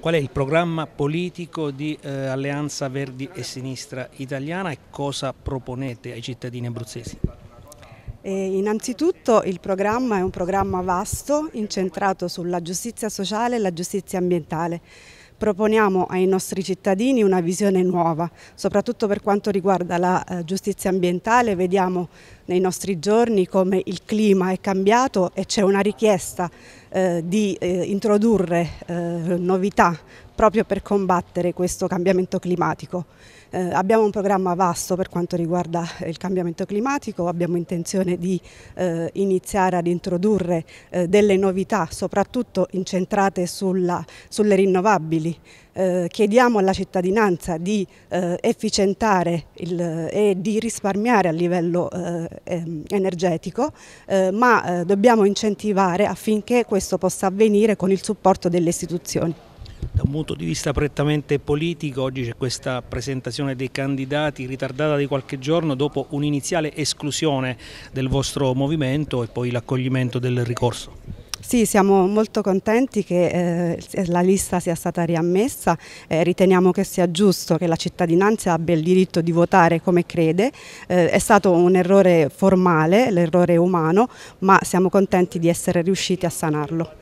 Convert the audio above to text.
Qual è il programma politico di eh, Alleanza Verdi e Sinistra Italiana e cosa proponete ai cittadini abruzzesi? E eh, innanzitutto il programma è un programma vasto incentrato sulla giustizia sociale e la giustizia ambientale proponiamo ai nostri cittadini una visione nuova, soprattutto per quanto riguarda la eh, giustizia ambientale, vediamo nei nostri giorni come il clima è cambiato e c'è una richiesta eh, di eh, introdurre eh, novità proprio per combattere questo cambiamento climatico. Eh, abbiamo un programma vasto per quanto riguarda eh, il cambiamento climatico, abbiamo intenzione di eh, iniziare ad introdurre eh, delle novità, soprattutto incentrate sulla, sulle rinnovabili. Eh, chiediamo alla cittadinanza di eh, efficientare il, e di risparmiare a livello energetico, ma dobbiamo incentivare affinché questo possa avvenire con il supporto delle istituzioni da un punto di vista prettamente politico oggi c'è questa presentazione dei candidati ritardata di qualche giorno dopo un'iniziale esclusione del vostro movimento e poi l'accoglimento del ricorso. Sì, siamo molto contenti che eh, la lista sia stata riammessa, eh, riteniamo che sia giusto che la cittadinanza abbia il diritto di votare come crede, eh, è stato un errore formale, l'errore umano, ma siamo contenti di essere riusciti a sanarlo.